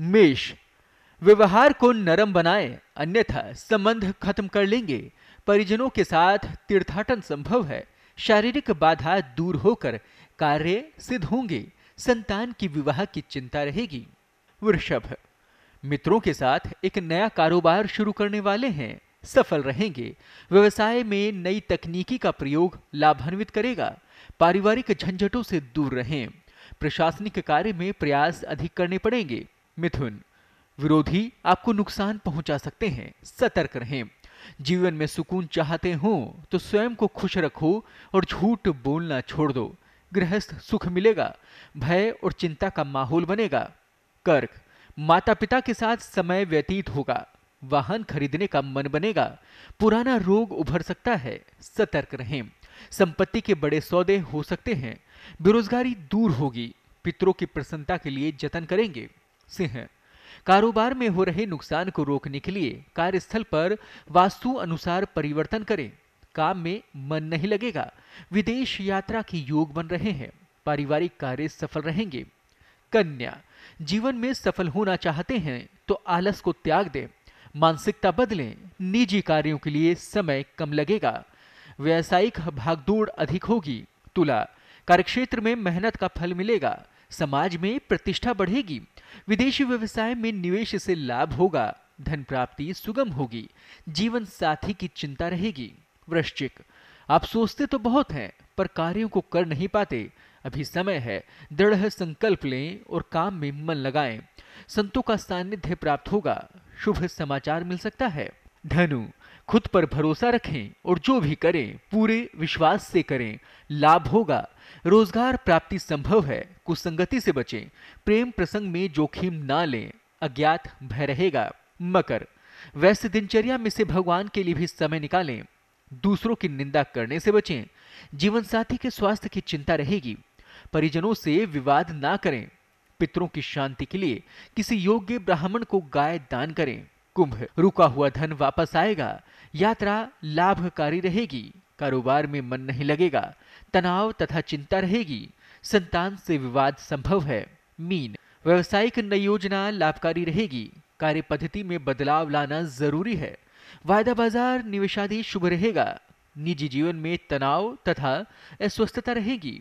मेष व्यवहार को नरम बनाएं अन्यथा संबंध खत्म कर लेंगे परिजनों के साथ तीर्थाटन संभव है शारीरिक बाधा दूर होकर कार्य सिद्ध होंगे संतान की विवाह की चिंता रहेगी वृषभ मित्रों के साथ एक नया कारोबार शुरू करने वाले हैं सफल रहेंगे व्यवसाय में नई तकनीकी का प्रयोग लाभान्वित करेगा पारिवारिक झंझटों से दूर रहें प्रशासनिक कार्य में प्रयास अधिक करने पड़ेंगे मिथुन विरोधी आपको नुकसान पहुंचा सकते हैं सतर्क रहें जीवन में सुकून चाहते हो तो स्वयं को खुश रखो और झूठ बोलना छोड़ दो गृहस्थ सुख मिलेगा भय और चिंता का माहौल बनेगा कर्क माता पिता के साथ समय व्यतीत होगा वाहन खरीदने का मन बनेगा पुराना रोग उभर सकता है सतर्क रहें संपत्ति के बड़े सौदे हो सकते हैं बेरोजगारी दूर होगी पितरों की प्रसन्नता के लिए जतन करेंगे सिंह कारोबार में हो रहे नुकसान को रोकने के लिए कार्यस्थल पर वास्तु अनुसार परिवर्तन करें काम में मन नहीं लगेगा विदेश यात्रा के योग बन रहे हैं पारिवारिक कार्य सफल रहेंगे कन्या जीवन में सफल होना चाहते हैं तो आलस को त्याग दें मानसिकता बदलें निजी कार्यों के लिए समय कम लगेगा व्यावसायिक भागदौड़ अधिक होगी तुला कार्यक्षेत्र में मेहनत का फल मिलेगा समाज में प्रतिष्ठा बढ़ेगी विदेशी व्यवसाय में निवेश से लाभ होगा धन प्राप्ति सुगम होगी जीवन साथी की चिंता रहेगी वृश्चिक आप सोचते तो बहुत हैं पर कार्यों को कर नहीं पाते अभी समय है दृढ़ संकल्प लें और काम में मन लगाएं संतों का सानिध्य प्राप्त होगा शुभ समाचार मिल सकता है धनु खुद पर भरोसा रखें और जो भी करें पूरे विश्वास से करें लाभ होगा रोजगार प्राप्ति संभव है कुसंगति से बचें प्रेम प्रसंग में जोखिम ना लें अज्ञात भय रहेगा मकर वैसे दिनचर्या में से भगवान के लिए भी समय निकालें दूसरों की निंदा करने से बचें जीवन साथी के स्वास्थ्य की चिंता रहेगी परिजनों से विवाद ना करें पितरों की शांति के लिए किसी योग्य ब्राह्मण को गाय दान करें कुंभ रुका हुआ धन वापस आएगा यात्रा लाभकारी रहेगी कारोबार में मन नहीं लगेगा तनाव तथा चिंता रहेगी संतान से विवाद संभव है मीन व्यवसायिक नई योजना लाभकारी रहेगी कार्य पद्धति में बदलाव लाना जरूरी है वायदा बाजार निवेशाधीश शुभ रहेगा निजी जीवन में तनाव तथा अस्वस्थता रहेगी